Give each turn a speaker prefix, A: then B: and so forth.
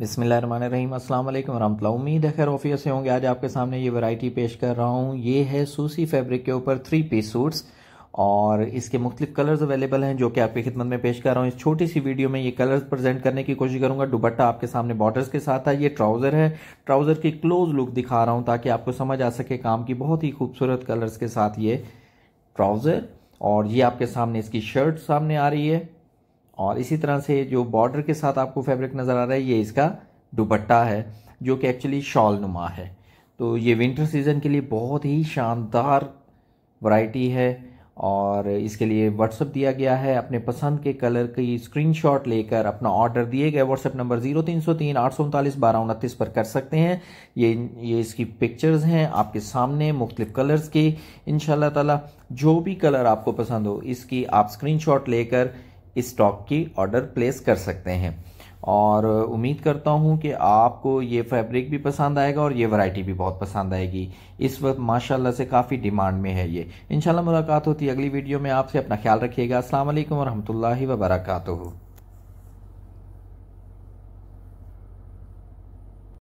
A: अस्सलाम वालेकुम वरम्ला उम्मीद है खैर ऑफियर से होंगे आज आपके सामने ये वैरायटी पेश कर रहा हूँ ये है सूसी फैब्रिक के ऊपर थ्री पीस सूट्स और इसके मुख्तलिफ कलर्स अवेलेबल हैं जो कि आपकी खिदमत में पेश कर रहा हूँ इस छोटी सी वीडियो में ये कलर्स प्रेजेंट करने की कोशिश करूँगा दुबट्टा आपके सामने बॉर्डर्स के साथ है ये ट्राउज़र है ट्राउज़र की क्लोज लुक दिखा रहा हूँ ताकि आपको समझ आ सके काम की बहुत ही खूबसूरत कलर्स के साथ ये ट्राउज़र और ये आपके सामने इसकी शर्ट सामने आ रही है और इसी तरह से जो बॉर्डर के साथ आपको फैब्रिक नज़र आ रहा है ये इसका दुपट्टा है जो कि एक्चुअली शॉल नुमा है तो ये विंटर सीज़न के लिए बहुत ही शानदार वैरायटी है और इसके लिए व्हाट्सअप दिया गया है अपने पसंद के कलर की स्क्रीनशॉट लेकर अपना ऑर्डर दिए गए व्हाट्सअप नंबर जीरो तीन सौ तीन आठ सौ उनतालीस बारह उनतीस पर कर सकते हैं ये ये इसकी पिक्चर्स हैं आपके सामने मुख्तलिफ कलर्स की इन ताला जो भी कलर आपको पसंद हो इसकी आप स्क्रीनशॉट लेकर इस स्टॉक की ऑर्डर प्लेस कर सकते हैं और उम्मीद करता हूँ कि आपको ये फैब्रिक भी पसंद आएगा और ये वैरायटी भी बहुत पसंद आएगी इस वक्त माशाल्लाह से काफ़ी डिमांड में है ये इंशाल्लाह मुलाकात होती है अगली वीडियो में आपसे अपना ख्याल रखिएगा असल वरहमल वरहमतुल्लाहि वबरकू